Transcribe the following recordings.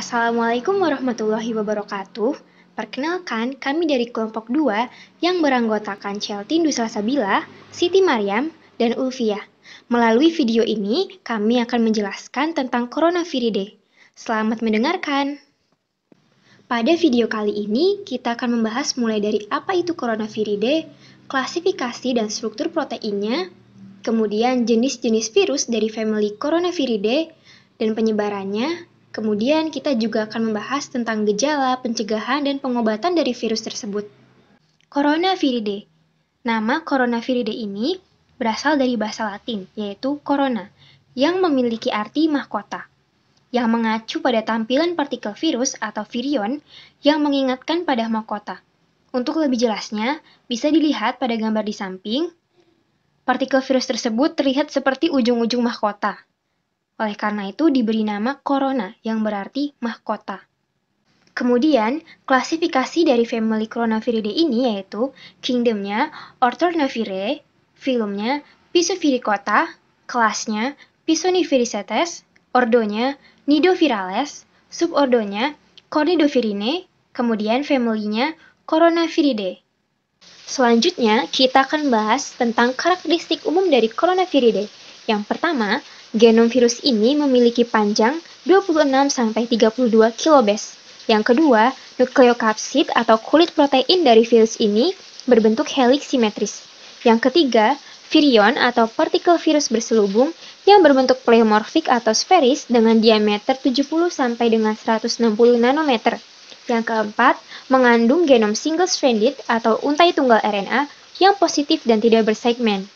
Assalamualaikum warahmatullahi wabarakatuh. Perkenalkan, kami dari kelompok 2 yang beranggotakan Celtin Duslasabila, Siti Mariam, dan Ulfia. Melalui video ini, kami akan menjelaskan tentang Coronaviridae. Selamat mendengarkan. Pada video kali ini, kita akan membahas mulai dari apa itu Coronaviridae, klasifikasi dan struktur proteinnya, kemudian jenis-jenis virus dari family Coronaviridae, dan penyebarannya, Kemudian kita juga akan membahas tentang gejala, pencegahan, dan pengobatan dari virus tersebut. Coronaviridae Nama Coronaviridae ini berasal dari bahasa latin, yaitu corona, yang memiliki arti mahkota, yang mengacu pada tampilan partikel virus atau virion yang mengingatkan pada mahkota. Untuk lebih jelasnya, bisa dilihat pada gambar di samping, partikel virus tersebut terlihat seperti ujung-ujung mahkota. Oleh karena itu diberi nama corona yang berarti mahkota. Kemudian, klasifikasi dari family Coronaviridae ini yaitu kingdomnya Orthornavirae, filmnya Pisoviricota, kelasnya Pisoniviricetes, ordonya Nidovirales, subordonya Cornidovirinae, kemudian familynya Coronaviridae. Selanjutnya, kita akan bahas tentang karakteristik umum dari Coronaviridae. Yang pertama, Genom virus ini memiliki panjang 26-32 kilobase. Yang kedua, nukleokapsid atau kulit protein dari virus ini berbentuk helix simetris. Yang ketiga, virion atau partikel virus berselubung yang berbentuk pleomorfik atau sferis dengan diameter 70 sampai dengan 160 nanometer. Yang keempat, mengandung genom single-stranded atau untai tunggal RNA yang positif dan tidak bersegmen.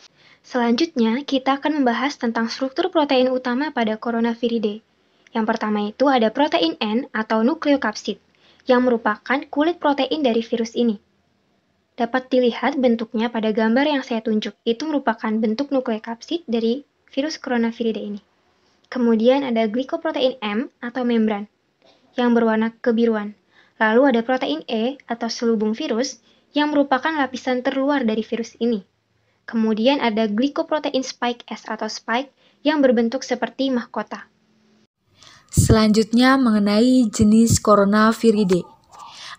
Selanjutnya, kita akan membahas tentang struktur protein utama pada coronaviridae. Yang pertama itu ada protein N atau nukleokapsid, yang merupakan kulit protein dari virus ini. Dapat dilihat bentuknya pada gambar yang saya tunjuk, itu merupakan bentuk nukleokapsid dari virus coronaviridae ini. Kemudian ada glikoprotein M atau membran, yang berwarna kebiruan. Lalu ada protein E atau selubung virus, yang merupakan lapisan terluar dari virus ini, Kemudian ada glikoprotein spike S atau spike yang berbentuk seperti mahkota. Selanjutnya mengenai jenis coronaviridae.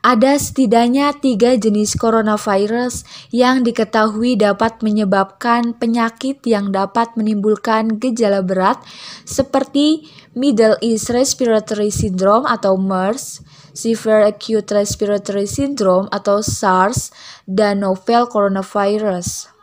Ada setidaknya tiga jenis coronavirus yang diketahui dapat menyebabkan penyakit yang dapat menimbulkan gejala berat seperti Middle East Respiratory Syndrome atau MERS, Severe Acute Respiratory Syndrome atau SARS, dan Novel Coronavirus.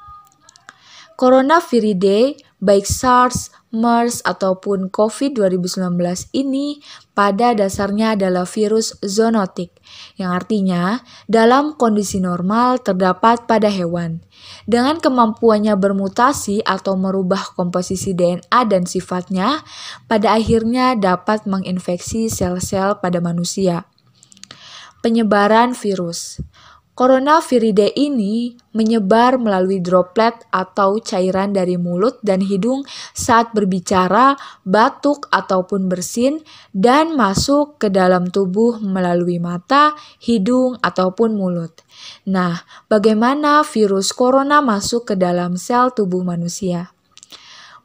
Coronaviridae, baik SARS, MERS, ataupun COVID-2019 ini pada dasarnya adalah virus zoonotik, yang artinya dalam kondisi normal terdapat pada hewan. Dengan kemampuannya bermutasi atau merubah komposisi DNA dan sifatnya, pada akhirnya dapat menginfeksi sel-sel pada manusia. Penyebaran virus Coronaviridae ini menyebar melalui droplet atau cairan dari mulut dan hidung saat berbicara, batuk, ataupun bersin, dan masuk ke dalam tubuh melalui mata, hidung, ataupun mulut. Nah, bagaimana virus corona masuk ke dalam sel tubuh manusia?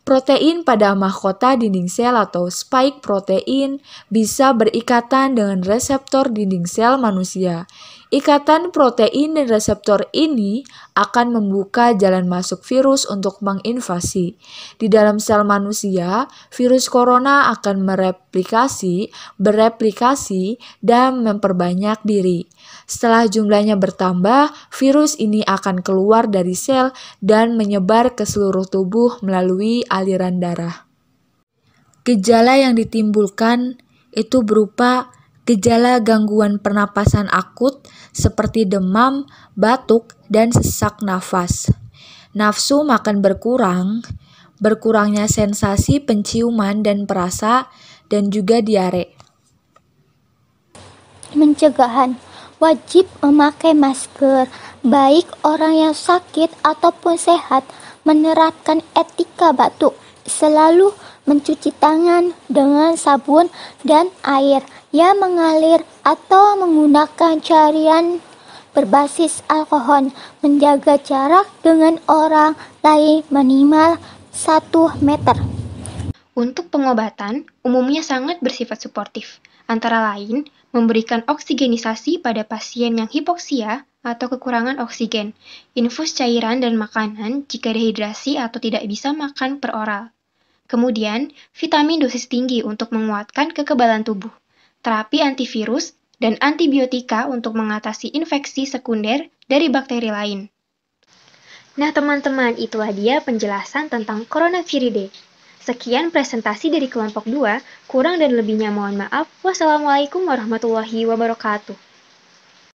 Protein pada mahkota dinding sel atau spike protein bisa berikatan dengan reseptor dinding sel manusia Ikatan protein dan reseptor ini akan membuka jalan masuk virus untuk menginvasi. Di dalam sel manusia, virus corona akan mereplikasi, bereplikasi, dan memperbanyak diri. Setelah jumlahnya bertambah, virus ini akan keluar dari sel dan menyebar ke seluruh tubuh melalui aliran darah. Gejala yang ditimbulkan itu berupa Gejala gangguan pernapasan akut seperti demam, batuk, dan sesak nafas. Nafsu makan berkurang, berkurangnya sensasi penciuman dan perasa, dan juga diare. Pencegahan wajib memakai masker, baik orang yang sakit ataupun sehat, menerapkan etika batuk, selalu mencuci tangan dengan sabun dan air yang mengalir atau menggunakan cairan berbasis alkohol, menjaga jarak dengan orang lain minimal 1 meter. Untuk pengobatan, umumnya sangat bersifat suportif, antara lain memberikan oksigenisasi pada pasien yang hipoksia atau kekurangan oksigen, infus cairan dan makanan jika dehidrasi atau tidak bisa makan per oral, Kemudian, vitamin dosis tinggi untuk menguatkan kekebalan tubuh, terapi antivirus, dan antibiotika untuk mengatasi infeksi sekunder dari bakteri lain. Nah, teman-teman, itulah dia penjelasan tentang Coronaviridae. Sekian presentasi dari kelompok 2, kurang dan lebihnya mohon maaf. Wassalamualaikum warahmatullahi wabarakatuh.